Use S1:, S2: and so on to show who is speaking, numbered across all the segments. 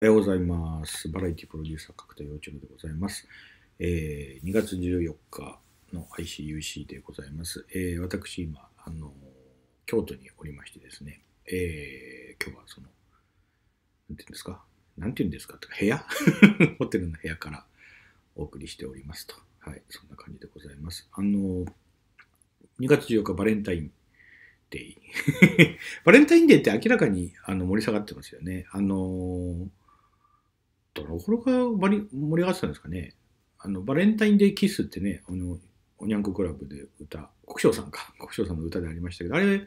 S1: おはようございます。バラエティプロデューサー角田洋一郎でございます。えー、2月14日の ICUC でございます。えー、私、今、あの、京都におりましてですね、えー、今日はその、なんていうんですか、なんていうんですか、部屋 ホテルの部屋からお送りしておりますと。はい、そんな感じでございます。あの、2月14日バレンタインデー。バレンタインデー って明らかにあの盛り下がってますよね。あのっのころかバ盛り上がってたんですかね。あの、バレンタインデーキスってね、あの、おにゃんこクラブで歌、国章さんか、国章さんの歌でありましたけど、あれ、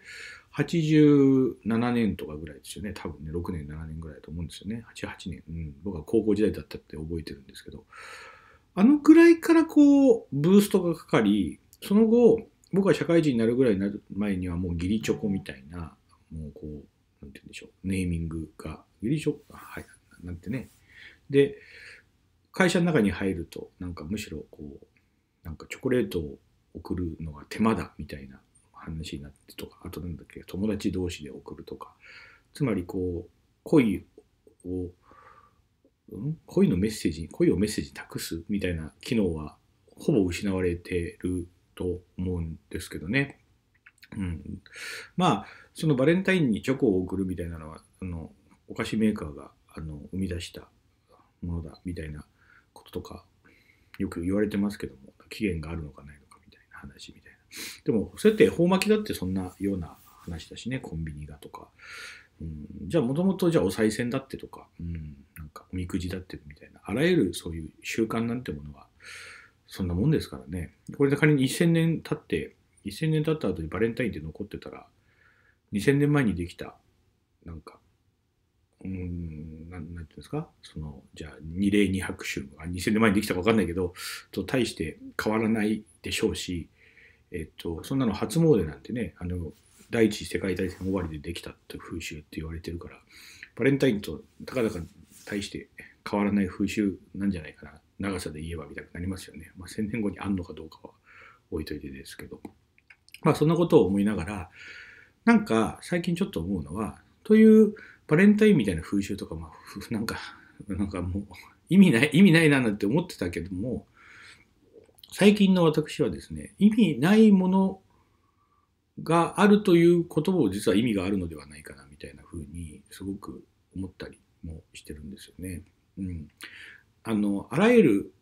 S1: 87年とかぐらいですよね。多分ね、6年、7年ぐらいだと思うんですよね。88年。うん。僕は高校時代だったって覚えてるんですけど、あのくらいからこう、ブーストがかかり、その後、僕は社会人になるぐらいになる前にはもう義理チョコみたいな、もうこう、なんて言うんでしょう、ネーミングが、義理チョコ、はい、なんてね、で、会社の中に入ると、なんかむしろこう、なんかチョコレートを送るのが手間だみたいな話になってとか、あとなんだっけ、友達同士で送るとか、つまりこう、恋を、うん、恋のメッセージに、恋をメッセージ託すみたいな機能は、ほぼ失われてると思うんですけどね。うん、まあそのバレンタインにチョコを送るみたいなのはあのお菓子メーカーがあの生み出したものだみたいなこととかよく言われてますけども期限があるのかないのかみたいな話みたいなでもそうやって法巻きだってそんなような話だしねコンビニがとか、うん、じゃあもともとじゃあお賽銭だってとか,、うん、なんかおみくじだってみたいなあらゆるそういう習慣なんてものはそんなもんですからねこれで仮に1000年経って1000年経った後にバレンタインで残ってたら2000年前にできたなんかうん、なんていうんですか、その、じゃあ、二例二拍手あ、二千年前にできたか分かんないけど、と対して変わらないでしょうし、えっと、そんなの初詣なんてね、あの、第一次世界大戦終わりでできたという風習って言われてるから、バレンタインとたかだか対して変わらない風習なんじゃないかな、長さで言えばみたいになりますよね。まあ、千年後にあんのかどうかは置いといてですけど。まあ、そんなことを思いながら、なんか最近ちょっと思うのは、という、バレンタインみたいな風習とか、まあ、なんか、なんかもう、意味ない、意味ないななんて思ってたけども、最近の私はですね、意味ないものがあるということを実は意味があるのではないかなみたいな風にすごく思ったりもしてるんですよね。うん。あの、あらゆる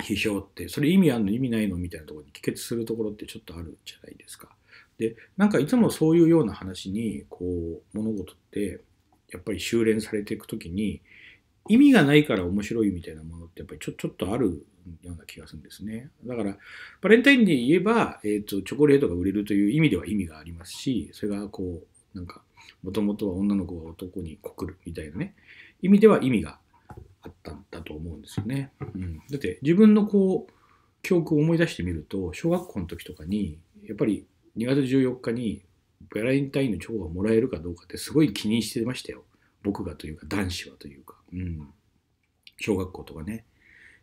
S1: 批評って、それ意味あるの意味ないのみたいなところに帰結するところってちょっとあるじゃないですか。で、なんかいつもそういうような話に、こう、物事ってやっぱり修練されていく時に意味がないから面白いみたいなものってやっぱりちょちょっとあるような気がするんですね。だからバレンタインで言えば、えーと、チョコレートが売れるという意味では意味がありますしそれがこうなんかもともとは女の子が男に告るみたいなね意味では意味があったんだと思うんですよね。うん、だって自分のこう記憶を思い出してみると小学校の時とかにやっぱり2月14日にバレンタインのチョコがもらえるかどうかってすごい気にしてましたよ。僕がというか、男子はというか。うん。小学校とかね、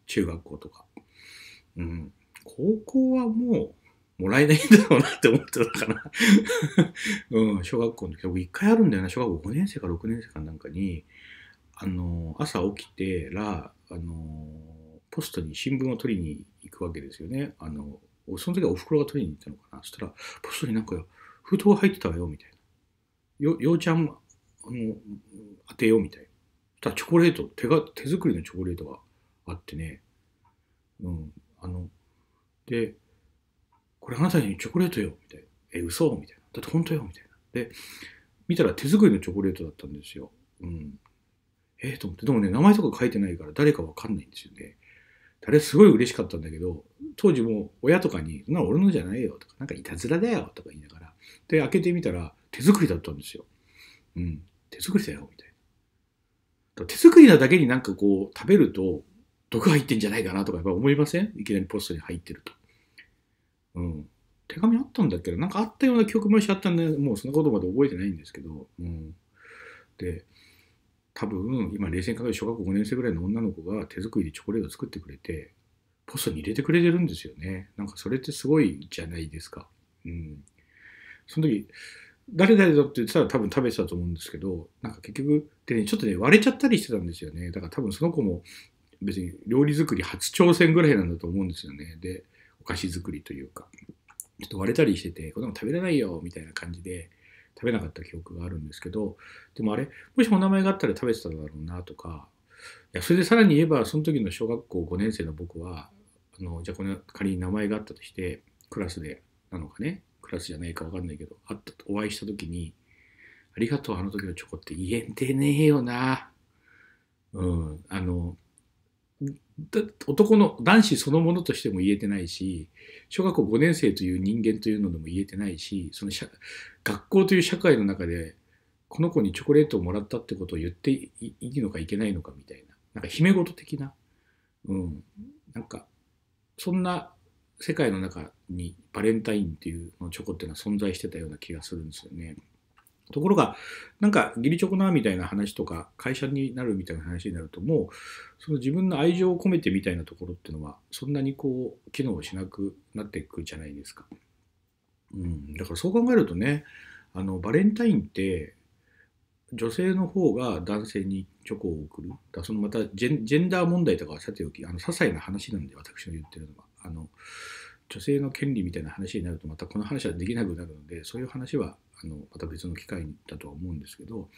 S1: 中学校とか。うん。高校はもう、もらえないんだろうなって思ってたから うん、小学校の時、僕一回あるんだよな、小学校5年生か6年生かなんかに、あの、朝起きてら、あの、ポストに新聞を取りに行くわけですよね。あの、その時はお袋が取りに行ったのかな。そしたら、ポストになんか、封筒入ってたわよ、みたいな。よ、ようちゃん、あの、当てよ、みたいな。ただ、チョコレート、手が、手作りのチョコレートがあってね、うん、あの、で、これあなたにチョコレートよ、みたいな。え、嘘みたいな。だって本当よ、みたいな。で、見たら手作りのチョコレートだったんですよ。うん。えー、と思って。でもね、名前とか書いてないから誰かわかんないんですよね。あれすごい嬉しかったんだけど、当時もう親とかに、そんな俺のじゃないよとか、なんかいたずらだよとか言いながら、で、開けてみたら、手作りだったんですよ。うん、手作りだよ、みたいな。手作りなだけになんかこう、食べると、毒入ってんじゃないかなとかやっぱ思いませんいきなりポストに入ってると。うん。手紙あったんだけど、なんかあったような記憶もしちゃったんで、もうそのことまで覚えてないんですけど、うん。で、多分、今冷静に考え小学校5年生ぐらいの女の子が手作りでチョコレートを作ってくれて、ポストに入れてくれてるんですよね。なんかそれってすごいじゃないですか。うん。その時、誰々だって言ってたら多分食べてたと思うんですけど、なんか結局、でね、ちょっとね、割れちゃったりしてたんですよね。だから多分その子も別に料理作り初挑戦ぐらいなんだと思うんですよね。で、お菓子作りというか、ちょっと割れたりしてて、こんなの食べれないよ、みたいな感じで、食べなかった記憶があるんですけど、でもあれ、もしお名前があったら食べてただろうなとか、いやそれでさらに言えば、その時の小学校5年生の僕は、あのじゃあこの仮に名前があったとして、クラスでなのかね、クラスじゃないかわかんないけど、会った、お会いした時に、ありがとう、あの時のチョコって言えてねえよな。うん、あの、男の、男子そのものとしても言えてないし、小学校5年生という人間というのでも言えてないし、その学校という社会の中で、この子にチョコレートをもらったってことを言っていいのかいけないのかみたいな、なんか姫事的な、うん、なんか、そんな世界の中にバレンタインっていうのチョコっていうのは存在してたような気がするんですよね。ところが、なんか、義理チョコなみたいな話とか、会社になるみたいな話になると、もう、その自分の愛情を込めてみたいなところっていうのは、そんなにこう、機能しなくなっていくじゃないですか。うん、だからそう考えるとね、あの、バレンタインって、女性の方が男性にチョコを送る。だそのまたジェン、ジェンダー問題とかはさておき、あの、些細な話なんで、私の言ってるのは。あの女性の権利みたいな話になるとまたこの話はできなくなるのでそういう話はあのまた別の機会だとは思うんですけど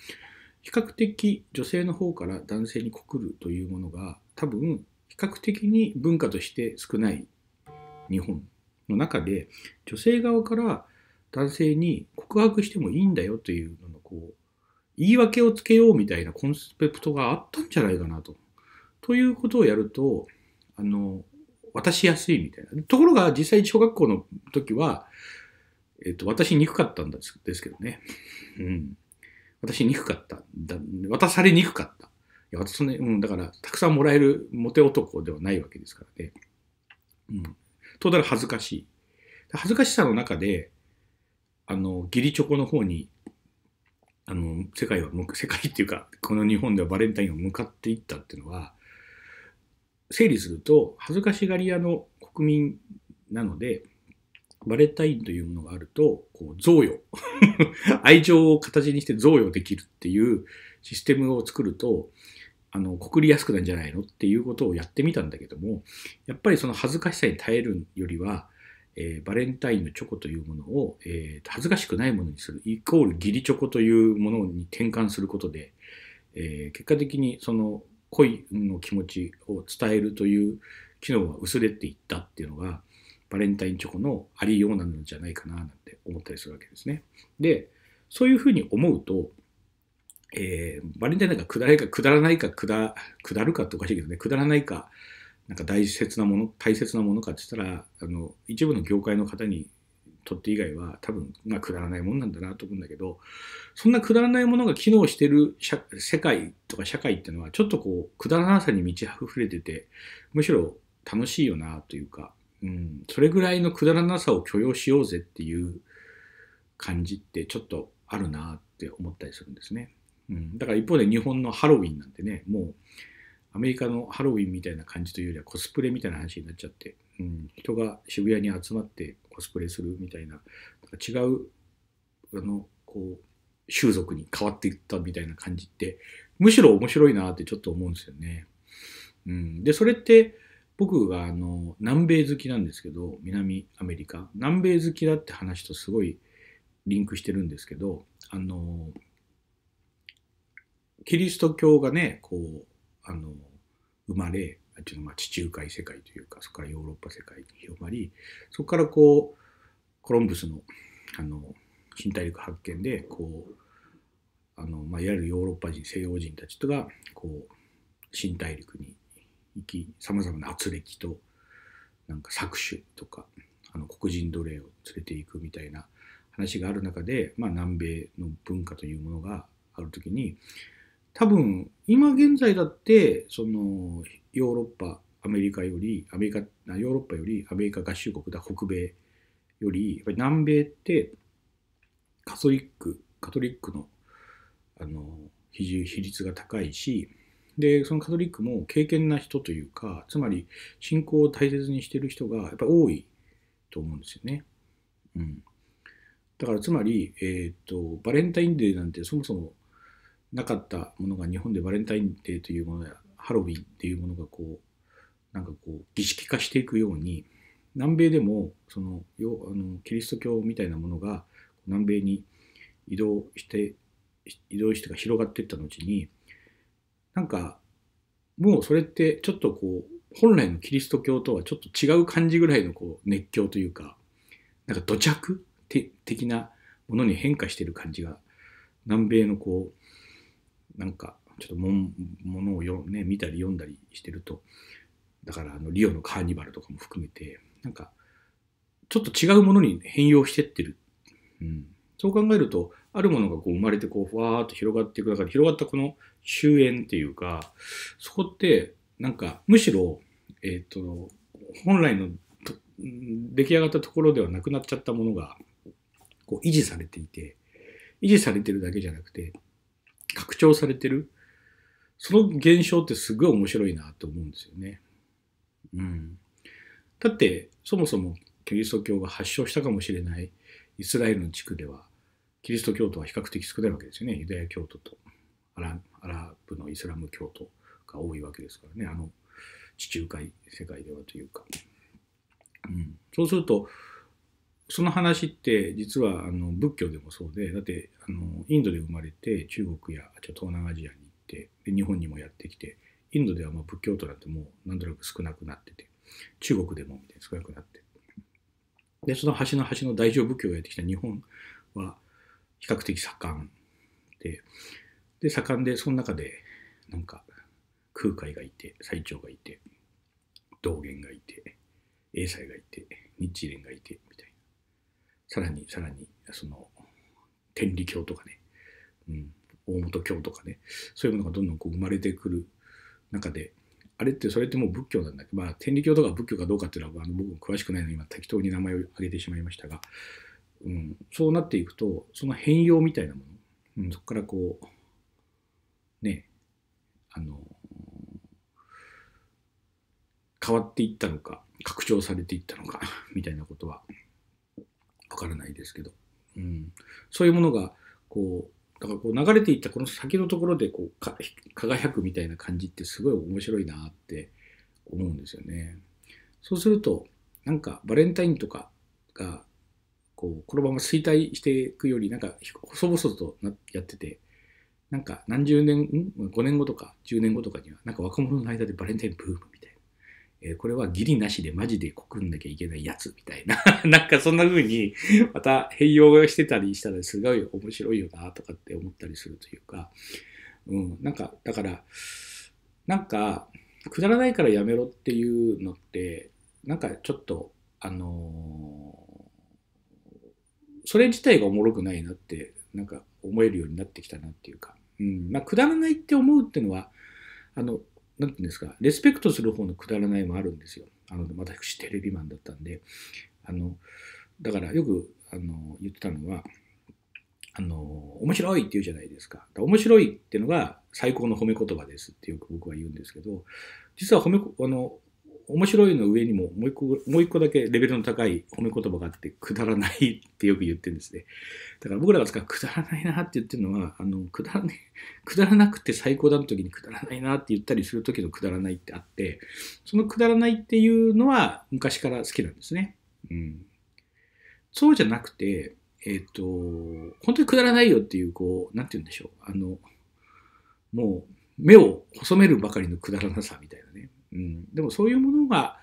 S1: 比較的女性の方から男性に告るというものが多分比較的に文化として少ない日本の中で女性側から男性に告白してもいいんだよというののこう言い訳をつけようみたいなコンセプトがあったんじゃないかなと。ということをやるとあの渡しやすいみたいな。ところが、実際小学校の時は、えっ、と、渡しにくかったんですですけどね。うん。渡しにくかっただ。渡されにくかった。いや、私ね、うん、だから、たくさんもらえるモテ男ではないわけですからね。うん。とだら恥ずかしい。恥ずかしさの中で、あの、義理チョコの方に、あの、世界は、世界っていうか、この日本ではバレンタインを向かっていったっていうのは、整理すると、恥ずかしがり屋の国民なので、バレンタインというものがあると、こう、贈与。愛情を形にして贈与できるっていうシステムを作ると、あの、告くりやすくなるんじゃないのっていうことをやってみたんだけども、やっぱりその恥ずかしさに耐えるよりは、えー、バレンタインのチョコというものを、えー、恥ずかしくないものにする、イコール義理チョコというものに転換することで、えー、結果的にその恋の気持ちを伝えるという機能は薄れていったっていうのがバレンタインチョコのありようなのじゃないかななんて思ったりするわけですね。でそういうふうに思うと、えー、バレンタインなんかくだらかくだらないかくだるかっておかしいけどねくだらないかなんか大切なもの大切なものかって言ったらあの一部の業界の方に取って以外は多分、まあ、くだらないもんなんだなと思うんだけど、そんなくだらないものが機能してる世界とか社会っていうのは、ちょっとこう、くだらなさに満ち溢れてて、むしろ楽しいよなというか、うん、それぐらいのくだらなさを許容しようぜっていう感じってちょっとあるなって思ったりするんですね。うん、だから一方で日本のハロウィンなんてね、もうアメリカのハロウィンみたいな感じというよりはコスプレみたいな話になっちゃって、うん、人が渋谷に集まってコスプレするみたいな違うあのこう習俗に変わっていったみたいな感じってむしろ面白いなってちょっと思うんですよね。うん、でそれって僕があの南米好きなんですけど南アメリカ南米好きだって話とすごいリンクしてるんですけどあのキリスト教がねこうあの生まれあっまあ地中海世界というかそこからヨーロッパ世界に広まりそこからこうコロンブスのあの新大陸発見でこうあの、まあ、いわゆるヨーロッパ人西洋人たちとがこう新大陸に行きさまざまな圧力となんか搾取とかあの黒人奴隷を連れていくみたいな話がある中で、まあ、南米の文化というものがある時に多分、今現在だって、その、ヨーロッパ、アメリカより、アメリカ、ヨーロッパより、アメリカ合衆国だ、北米より、やっぱり南米って、カトリック、カトリックの、あの、比重比率が高いし、で、そのカトリックも敬虔な人というか、つまり信仰を大切にしてる人がやっぱり多いと思うんですよね。うん。だからつまり、えっ、ー、と、バレンタインデーなんてそもそもなかったものが日本でバレンタインデーというものやハロウィンっていうものがこうなんかこう儀式化していくように南米でもそのよあのキリスト教みたいなものが南米に移動して移動してか広がっていった後になんかもうそれってちょっとこう本来のキリスト教とはちょっと違う感じぐらいのこう熱狂というかなんか土着的なものに変化してる感じが南米のこうなんかちょっとものをね、見たり読んだりしてるとだからあのリオのカーニバルとかも含めてなんかちょっと違うものに変容してってる、うん、そう考えるとあるものがこう生まれてこうふわーっと広がっていく中で広がったこの終焉っていうかそこってなんかむしろ、えっ、ー、と本来の出来上がったところではなくなっちゃったものがこう維持されていて維持されてるだけじゃなくて拡張されてる。その現象ってすごい面白いなと思うんですよね。うん。だって、そもそもキリスト教が発祥したかもしれないイスラエルの地区では、キリスト教徒は比較的少ないわけですよね。ユダヤ教徒とアラアラブのイスラム教徒が多いわけですからね。あの、地中海世界ではというか。うん。そうすると、その話って実はあの仏教でもそうでだってあのインドで生まれて中国や東南アジアに行ってで日本にもやってきてインドではまあ仏教徒なんてもう何となく少なくなってて中国でもみたいに少なくなってでその端の端の大乗仏教をやってきた日本は比較的盛んでで盛んでその中でなんか空海がいて最長がいて道元がいて英才がいて日蓮がいてみたいな。さらにさらにその天理教とかね、うん、大本教とかねそういうものがどんどんこう生まれてくる中であれってそれってもう仏教なんだけど、まあ、天理教とか仏教かどうかっていうのはあの僕も詳しくないので今適当に名前を挙げてしまいましたが、うん、そうなっていくとその変容みたいなもの、うん、そこからこうねあの変わっていったのか拡張されていったのかみたいなことはわからないですけど、うん、そういうものがこうだからこう流れていったこの先のところでこうか輝くみたいな感じってすごい面白いなって思うんですよね。そうするとなんかバレンタインとかがこうこのまま衰退していくよりなんか細々となやっててなんか何十年5年後とか10年後とかにはなんか若者の間でバレンタインブームみたいな。えー、これは義理なしでマジで告んなきゃいけないやつみたいな なんかそんな風にまた併用してたりしたらすごい面白いよなとかって思ったりするというか、うん、なんかだからなんかくだらないからやめろっていうのってなんかちょっとあのー、それ自体がおもろくないなってなんか思えるようになってきたなっていうか、うんまあ、くだらないって思うっていうのはあのなんていうんですか、レスペクトする方のくだらないもあるんですよ。あの、私テレビマンだったんで、あの、だからよく、あの、言ってたのは、あの、面白いって言うじゃないですか。か面白いっていうのが最高の褒め言葉ですってよく僕は言うんですけど、実は褒め、あの、面白いの上にももう一個、もう一個だけレベルの高い褒め言葉があって、くだらないってよく言ってるんですね。だから僕らが使うくだらないなって言ってるのは、あの、くだらね、くだらなくて最高だの時にくだらないなって言ったりする時のくだらないってあって、そのくだらないっていうのは昔から好きなんですね。うん。そうじゃなくて、えっ、ー、と、本当にくだらないよっていう、こう、なんて言うんでしょう。あの、もう、目を細めるばかりのくだらなさみたいなね。うん、でもそういうものが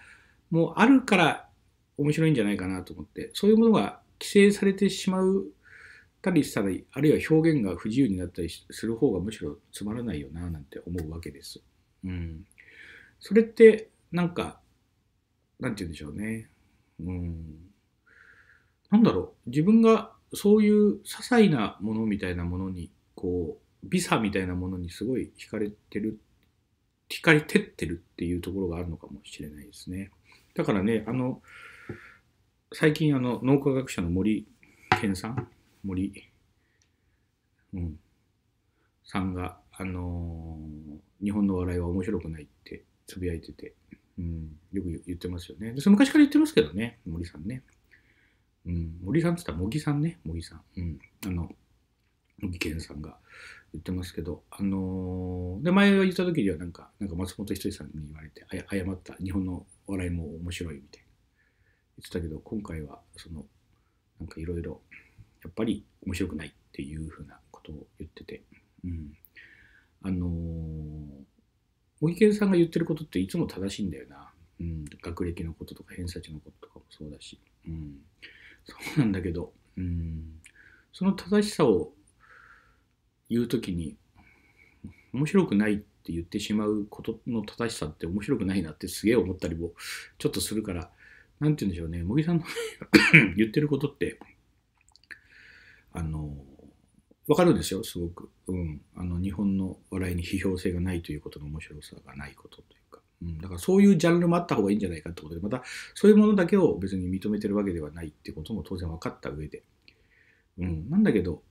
S1: もうあるから面白いんじゃないかなと思ってそういうものが規制されてしまうたりしたりあるいは表現が不自由になったりする方がむしろつまらないよななんて思うわけです。うん、それってなんかなんて言うんでしょうね。うん、なんだろう自分がそういう些細なものみたいなものにこう美さみたいなものにすごい惹かれてる光り照ってるっていうところがあるのかもしれないですね。だからね、あの、最近あの、脳科学者の森健さん森、うん、さんが、あのー、日本の笑いは面白くないってつぶやいてて、うん、よく言ってますよね。そ昔から言ってますけどね、森さんね。うん、森さんって言ったら茂木さんね、茂木さん。うん、あの、茂木健さんが言ってますけど、あのー、で、前言った時にはなんか、なんか松本人志さんに言われて、あや、謝った、日本の笑いも面白いみたいな。言ってたけど、今回は、その、なんかいろいろ、やっぱり面白くないっていうふうなことを言ってて、うん。あの茂木健さんが言ってることっていつも正しいんだよな。うん、学歴のこととか偏差値のこととかもそうだし、うん、そうなんだけど、うん、その正しさを言う時に面白くないって言ってしまうことの正しさって面白くないなってすげえ思ったりもちょっとするから何て言うんでしょうね茂木さんの 言ってることってあのわかるんですよすごく、うん、あの日本の笑いに批評性がないということの面白さがないことというか、うん、だからそういうジャンルもあった方がいいんじゃないかってことでまたそういうものだけを別に認めてるわけではないってことも当然分かった上で、うん、なんだけど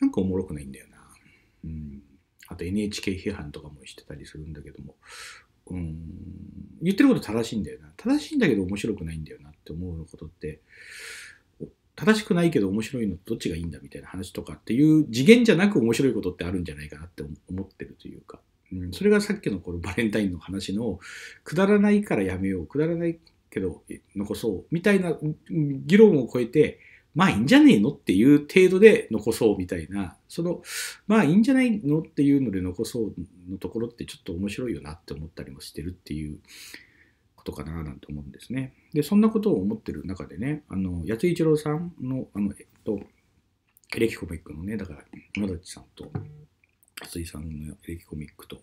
S1: なんかおもろくないんだよなうん、あと NHK 批判とかもしてたりするんだけども、うん、言ってること正しいんだよな。正しいんだけど面白くないんだよなって思うことって、正しくないけど面白いのどっちがいいんだみたいな話とかっていう次元じゃなく面白いことってあるんじゃないかなって思ってるというか、うん、それがさっきのこのバレンタインの話のくだらないからやめようくだらないけど残そうみたいな議論を超えてまあいいんじゃねえのっていう程度で残そうみたいな、その、まあいいんじゃないのっていうので残そうのところってちょっと面白いよなって思ったりもしてるっていうことかななんて思うんですね。で、そんなことを思ってる中でね、あの、八津一郎さんの、あの、えっと、エレキコミックのね、だから、野立さんと、筒井さんのエレキコミックと、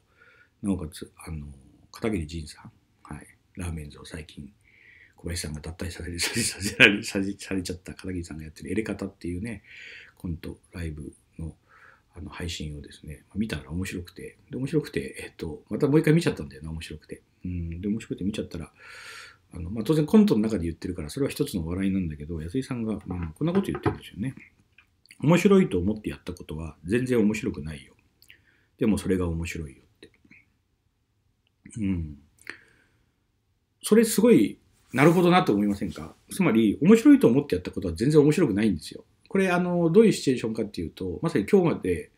S1: なおかつ、あの、片桐仁さん、はい、ラーメンズを最近小林さんが脱退させさせさせれさせされちゃった片桐さんがやってるエレカタっていうねコントライブのあの配信をですね、見たら面白くてで面白くて、えっと、またもう一回見ちゃったんだよな面白くてうんで面白くて見ちゃったらあの、まあ、当然コントの中で言ってるからそれは一つの笑いなんだけど安井さんが、うん、こんなこと言ってるんですよね面白いと思ってやったことは全然面白くないよでもそれが面白いよってうんそれすごいなるほどなと思いませんかつまり、面白いと思ってやったことは全然面白くないんですよ。これ、あの、どういうシチュエーションかっていうと、まさに今日まで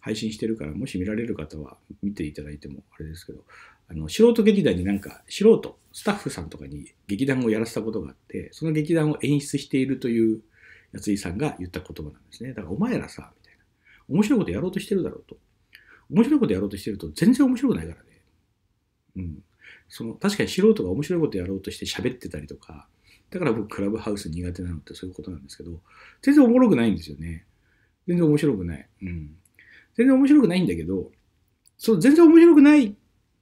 S1: 配信してるから、もし見られる方は見ていただいてもあれですけど、あの、素人劇団になんか、素人、スタッフさんとかに劇団をやらせたことがあって、その劇団を演出しているというやついさんが言った言葉なんですね。だから、お前らさ、みたいな。面白いことやろうとしてるだろうと。面白いことやろうとしてると、全然面白くないからね。うん。その確かに素人が面白いことやろうとして喋ってたりとか、だから僕クラブハウス苦手なのってそういうことなんですけど、全然おもろくないんですよね。全然面白くない。うん。全然面白くないんだけど、そう、全然面白くない。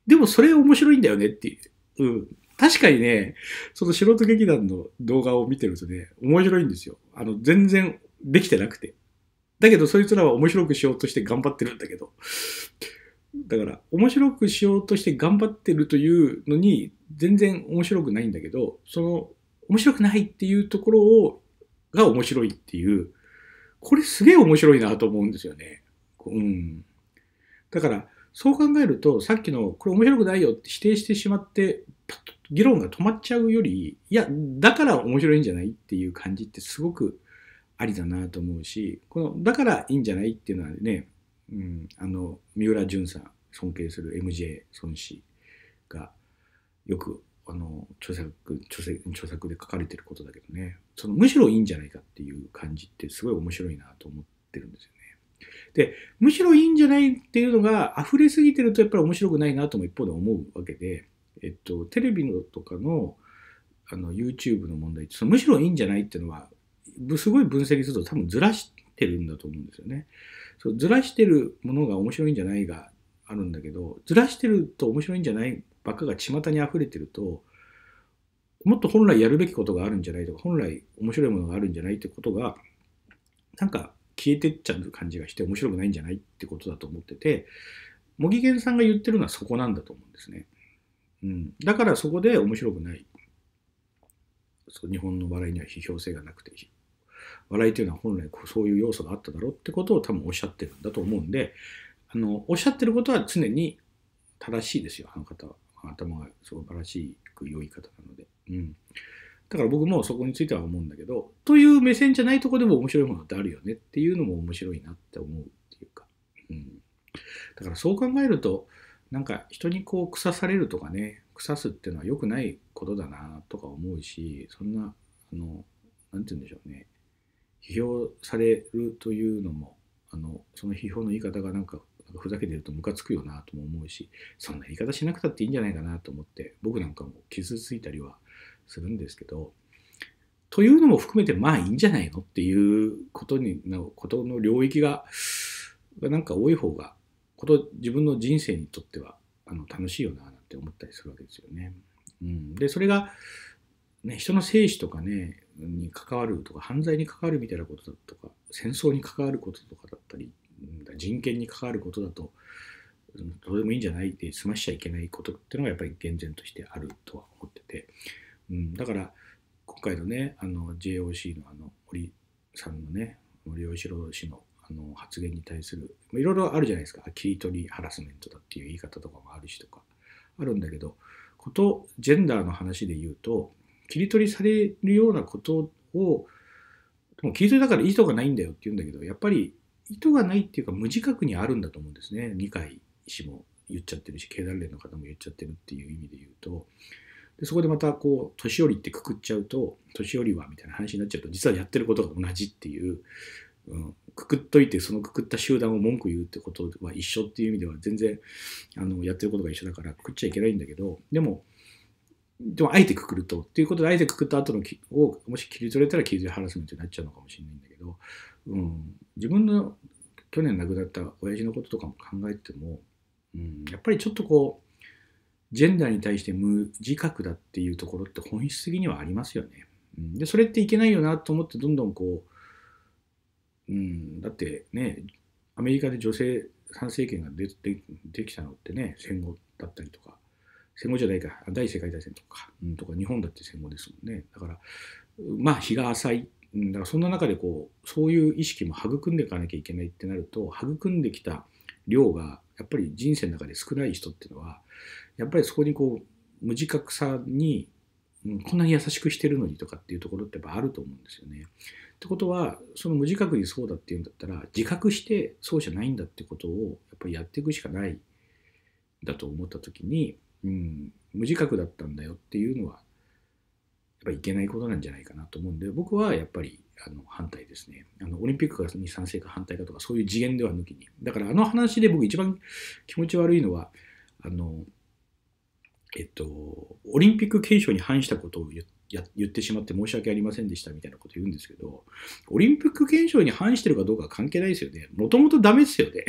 S1: でもそれ面白いんだよねっていう。うん。確かにね、その素人劇団の動画を見てるとね、面白いんですよ。あの、全然できてなくて。だけどそいつらは面白くしようとして頑張ってるんだけど。だから面白くしようとして頑張ってるというのに全然面白くないんだけどその面白くないっていうところをが面白いっていうこれすげえ面白いなと思うんですよね。うん、だからそう考えるとさっきのこれ面白くないよって否定してしまってパッと議論が止まっちゃうよりいやだから面白いんじゃないっていう感じってすごくありだなと思うしこのだからいいんじゃないっていうのはねうん、あの三浦淳さん尊敬する MJ 孫子がよくあの著作著作著作で書かれてることだけどねそのむしろいいんじゃないかっていう感じってすごい面白いなと思ってるんですよね。でむしろいいんじゃないっていうのが溢れすぎてるとやっぱり面白くないなとも一方で思うわけで、えっと、テレビのとかのあの YouTube の問題ってそのむしろいいんじゃないっていうのはすごい分析すると多分ずらしってるんだと思うんですよね。そうずらしてるものが面白いんじゃないがあるんだけど、ずらしてると面白いんじゃないばっかが巷に溢れてると、もっと本来やるべきことがあるんじゃないとか、本来面白いものがあるんじゃないってことが、なんか消えてっちゃう感じがして面白くないんじゃないってことだと思ってて、茂木健さんが言ってるのはそこなんだと思うんですね。うん。だからそこで面白くない。そう日本の笑いには批評性がなくて、笑いというのは本来そういう要素があっただろうってことを多分おっしゃってるんだと思うんで、あの、おっしゃってることは常に正しいですよ、あの方は。頭が素晴らしく良い方なので。うん。だから僕もそこについては思うんだけど、という目線じゃないとこでも面白いものってあるよねっていうのも面白いなって思うっていうか。うん。だからそう考えると、なんか人にこう腐されるとかね、腐すっていうのは良くないことだなとか思うし、そんな、あの、何て言うんでしょうね。批評されるというのもあのその批評の言い方がなんかふざけてるとムカつくよなとも思うしそんな言い方しなくたっていいんじゃないかなと思って僕なんかも傷ついたりはするんですけどというのも含めてまあいいんじゃないのっていうことにのことの領域がなんか多い方がこと自分の人生にとってはあの楽しいよななんて思ったりするわけですよね。うん、でそれが、ね、人の生死とかねに関わるとか犯罪に関わるみたいなことだとか戦争に関わることとかだったり人権に関わることだとどうでもいいんじゃないって済ましちゃいけないことっていうのがやっぱり厳然としてあるとは思ってて、うん、だから今回のねあの JOC のあの森さんのね森志郎氏のあの発言に対するいろいろあるじゃないですか切り取りハラスメントだっていう言い方とかもあるしとかあるんだけどことジェンダーの話で言うと切り取りされるようなことをでも切り取りだから意図がないんだよって言うんだけどやっぱり意図がないっていうか無自覚にあるんだと思うんですね二階氏も言っちゃってるし経団連の方も言っちゃってるっていう意味で言うとでそこでまたこう年寄りってくくっちゃうと年寄りはみたいな話になっちゃうと実はやってることが同じっていう、うん、くくっといてそのくくった集団を文句言うってことは一緒っていう意味では全然あのやってることが一緒だからくくっちゃいけないんだけどでもでもあえてくくるとっていうことであえてくくった後のをもし切り取れたら経りハラスメントになっちゃうのかもしれないんだけど、うん、自分の去年亡くなった親父のこととかも考えても、うん、やっぱりちょっとこうジェンダーに対して無自覚だっていうところって本質的にはありますよね。うん、でそれっていけないよなと思ってどんどんこう、うん、だってねアメリカで女性参政権が出てできたのってね戦後だったりとか戦後じゃないか第一世界大戦とか,、うん、とか日本だって戦後ですもんねだからまあ日が浅いだからそんな中でこうそういう意識も育んでいかなきゃいけないってなると育んできた量がやっぱり人生の中で少ない人っていうのはやっぱりそこにこう無自覚さに、うん、こんなに優しくしてるのにとかっていうところってやっぱあると思うんですよね。ってことはその無自覚にそうだっていうんだったら自覚してそうじゃないんだってことをやっぱりやっていくしかないだと思った時にうん、無自覚だったんだよっていうのは、やっぱいけないことなんじゃないかなと思うんで、僕はやっぱりあの反対ですねあの。オリンピックに賛成か反対かとか、そういう次元では抜きに。だからあの話で僕一番気持ち悪いのは、あの、えっと、オリンピック憲章に反したことを言ってしまって申し訳ありませんでしたみたいなこと言うんですけど、オリンピック憲章に反してるかどうかは関係ないですよね。もともとダメですよね。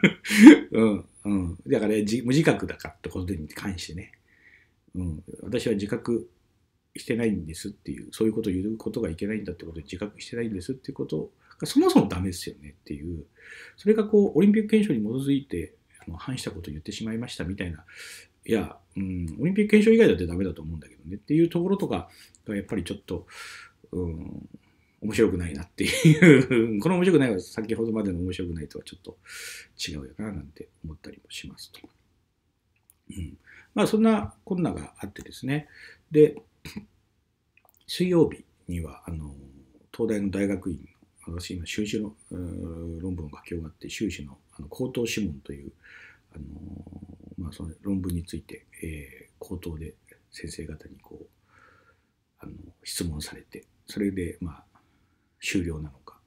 S1: うん。うん。だから、ね、無自覚だからってことに関してね。うん。私は自覚してないんですっていう、そういうことを言うことがいけないんだってことで自覚してないんですっていうことがそもそもダメですよねっていう、それがこう、オリンピック憲章に基づいて、あの反したことを言ってしまいましたみたいな、いや、うん、オリンピック憲章以外だってダメだと思うんだけどねっていうところとかがやっぱりちょっと、うん、面白くないなっていう この面白くないは先ほどまでの面白くないとはちょっと違うやななんて思ったりもしますと。うん、まあそんなこんながあってですね。で、水曜日には、あの、東大の大学院の、私今修士の論文を書き終わって、修士のあの口頭諮問という、あの、まあその論文について、えー、口頭で先生方にこう、あの、質問されて、それで、まあ、終了なのか、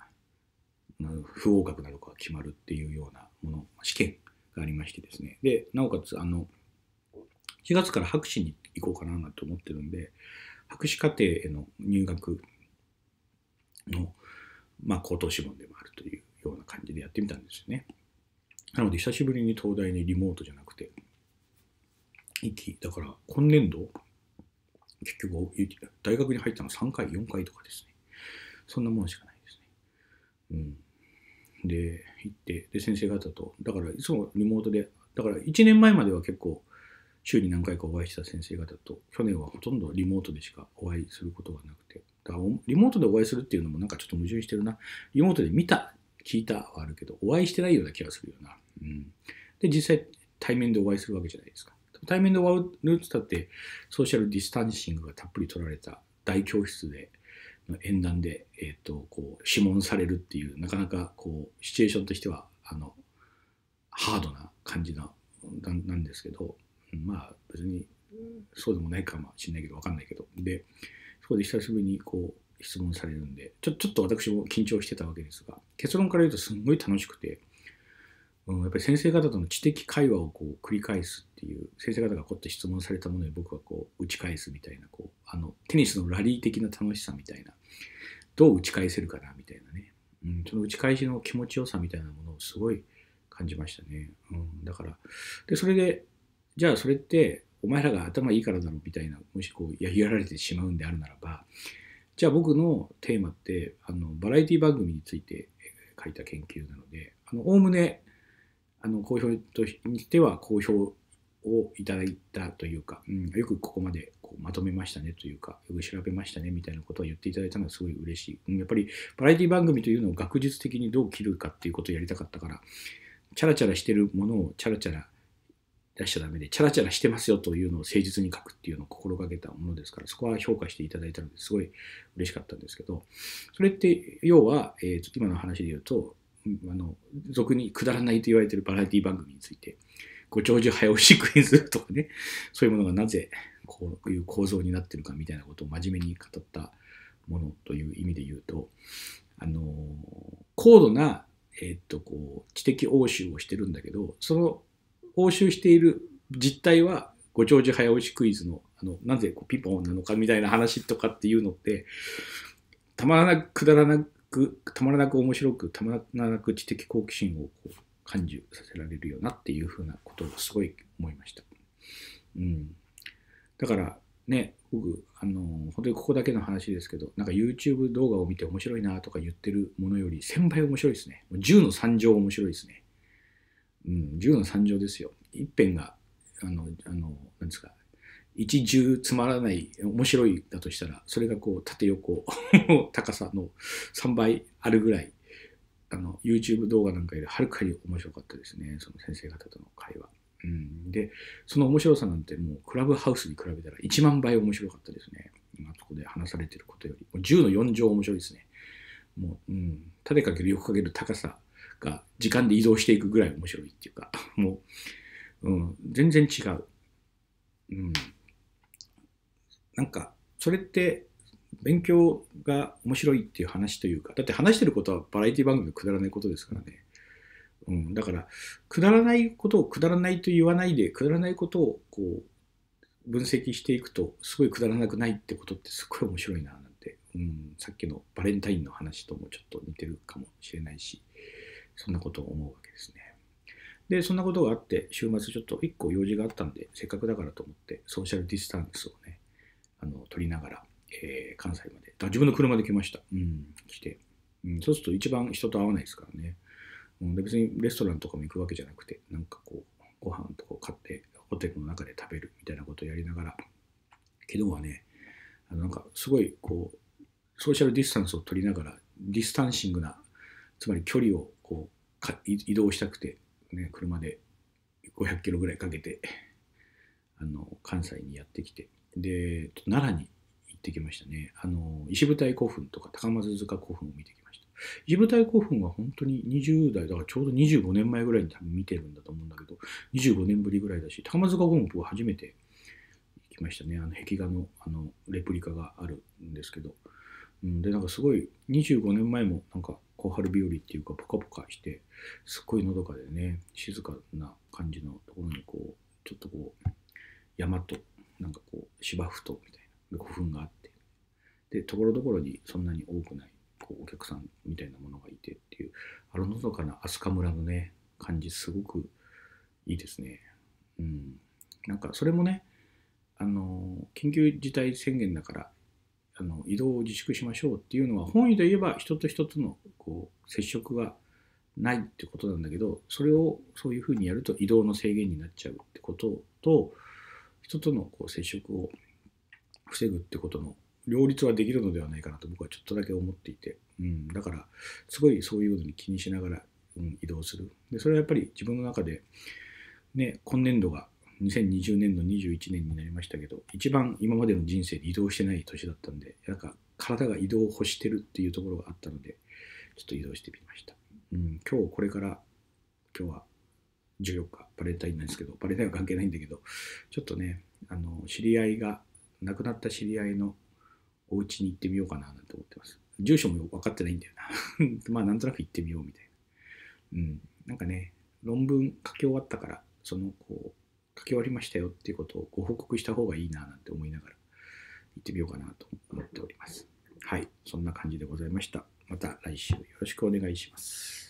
S1: 不合格なのか決まるっていうようなもの、試験がありましてですね。で、なおかつ、あの、4月から博士に行こうかなと思ってるんで、博士課程への入学の、まあ、高等志望でもあるというような感じでやってみたんですよね。なので、久しぶりに東大にリモートじゃなくて、だから今年度、結局、大学に入ったの3回、4回とかですね。そんなもんしかないですね。うん、で行ってで先生方とだからいつもリモートでだから1年前までは結構週に何回かお会いした先生方と去年はほとんどリモートでしかお会いすることがなくてだからリモートでお会いするっていうのもなんかちょっと矛盾してるなリモートで見た聞いたはあるけどお会いしてないような気がするよな。うん、で実際対面でお会いするわけじゃないですか。対面で終わるって言ったって、ソーシャルディスタンシングがたっぷり取られた大教室で、縁談で、えーと、こう諮問されるっていうなかなかこうシチュエーションとしてはあのハードな感じななんですけどまあ別にそうでもないかもしれないけど分かんないけどでそこで久しぶりにこう質問されるんでちょちょっと私も緊張してたわけですが結論から言うとすんごい楽しくてうん、やっぱり先生方との知的会話をこう繰り返すっていう先生方がこうって質問されたものに僕はこう打ち返すみたいなこうあのテニスのラリー的な楽しさみたいなどう打ち返せるかなみたいなね、うん、その打ち返しの気持ちよさみたいなものをすごい感じましたね、うん、だからでそれでじゃあそれってお前らが頭いいからだろみたいなもしこうやりやられてしまうんであるならばじゃあ僕のテーマってあのバラエティ番組について書いた研究なのであのおおむねあの好評としては好評をいただいたというか、うん、よくここまでこうまとめましたねというか、よく調べましたねみたいなことを言っていただいたのはすごい嬉しい。うん、やっぱりバラエティ番組というのを学術的にどう切るかっていうことをやりたかったから、チャラチャラしてるものをチャラチャラ出しちゃダメで、チャラチャラしてますよというのを誠実に書くっていうのを心がけたものですから、そこは評価していただいたのですごい嬉しかったんですけど、それって要は、えー、今の話で言うと、あの俗にくだらないと言われているバラエティ番組についてご長寿早押しクイズとかねそういうものがなぜこういう構造になってるかみたいなことを真面目に語ったものという意味で言うとあの高度な、えー、っとこう知的応酬をしてるんだけどその応酬している実態はご長寿早押しクイズのあのなぜこうピポンなのかみたいな話とかっていうのってたまらなくくだらなく、たまらなく面白く、たまらなく知的好奇心をこう感じさせられるよなっていうふうなことをすごい思いました。うん、だからね、僕、あの、本当にここだけの話ですけど、なんか YouTube 動画を見て面白いなとか言ってるものより1000倍面白いですね。10の3乗面白いですね。うん、10の3乗ですよ。一辺が、あの、あの、なんですか、一重つまらない面白いだとしたらそれがこう縦横 高さの3倍あるぐらいあの YouTube 動画なんかよりはるかに面白かったですねその先生方との会話、うん、でその面白さなんてもうクラブハウスに比べたら1万倍面白かったですね今そこで話されてることよりもう10の4乗面白いですねもう、うん、縦かける横かける高さが時間で移動していくぐらい面白いっていうかもう、うん、全然違ううんなんかそれって勉強が面白いっていう話というかだって話してることはバラエティ番組のくだらないことですからね、うん、だからくだらないことをくだらないと言わないでくだらないことをこう分析していくとすごいくだらなくないってことってすごい面白いななんて、うん、さっきのバレンタインの話ともちょっと似てるかもしれないしそんなことを思うわけですね。で、そんなことがあって、週末ちょっと1個用事があったんで、せっかくだからと思って、ソーシャルディスタンスをね、あの撮りながら、えー、関西まで。自分の車で来ました。うん、来て、うん。そうすると一番人と会わないですからね。うん、で別にレストランとかも行くわけじゃなくて、なんかこう、ご飯とかを買って、ホテルの中で食べるみたいなことをやりながら、昨日はね、あのなんかすごいこう、ソーシャルディスタンスを取りながら、ディスタンシングな、つまり距離をこう移動したくて、ね、車で500キロぐらいかけてあの関西にやってきてで奈良に行ってきましたねあの石舞台古墳とか高松塚古墳を見てきました石舞台古墳は本当に20代だからちょうど25年前ぐらいに多分見てるんだと思うんだけど25年ぶりぐらいだし高松塚古墳は初めて行きましたねあの壁画のあのレプリカがあるんですけど、うん、でなんかすごい25年前もなんか小春日和っていうかポカポカしてすっごいのどかでね静かな感じのところにこうちょっとこう山となんかこう芝生とみたいな古墳があってでところどころにそんなに多くないこうお客さんみたいなものがいてっていうあののどかな飛鳥村のね感じすごくいいですね。うん、なんかそれもねあの緊急事態宣言だからあの移動を自粛しましょうっていうのは本意で言えば人と人とのこう接触がないってことなんだけどそれをそういうふうにやると移動の制限になっちゃうってことと人とのこう接触を防ぐってことの両立はできるのではないかなと僕はちょっとだけ思っていて、うん、だからすごいそういうのに気にしながら、うん、移動するでそれはやっぱり自分の中で、ね、今年度が2020年度21年になりましたけど一番今までの人生で移動してない年だったんでなんか体が移動を欲してるっていうところがあったのでちょっと移動してみました、うん、今日これから今日は14日、バレンタインなんですけど、バレンタインは関係ないんだけど、ちょっとね、あの、知り合いが、亡くなった知り合いのお家に行ってみようかななんて思ってます。住所も分かってないんだよな まあ、なんとなく行ってみようみたいな。うん。なんかね、論文書き終わったから、その、こう、書き終わりましたよっていうことをご報告した方がいいななんて思いながら、行ってみようかなと思っております。はい。そんな感じでございました。また来週よろしくお願いします。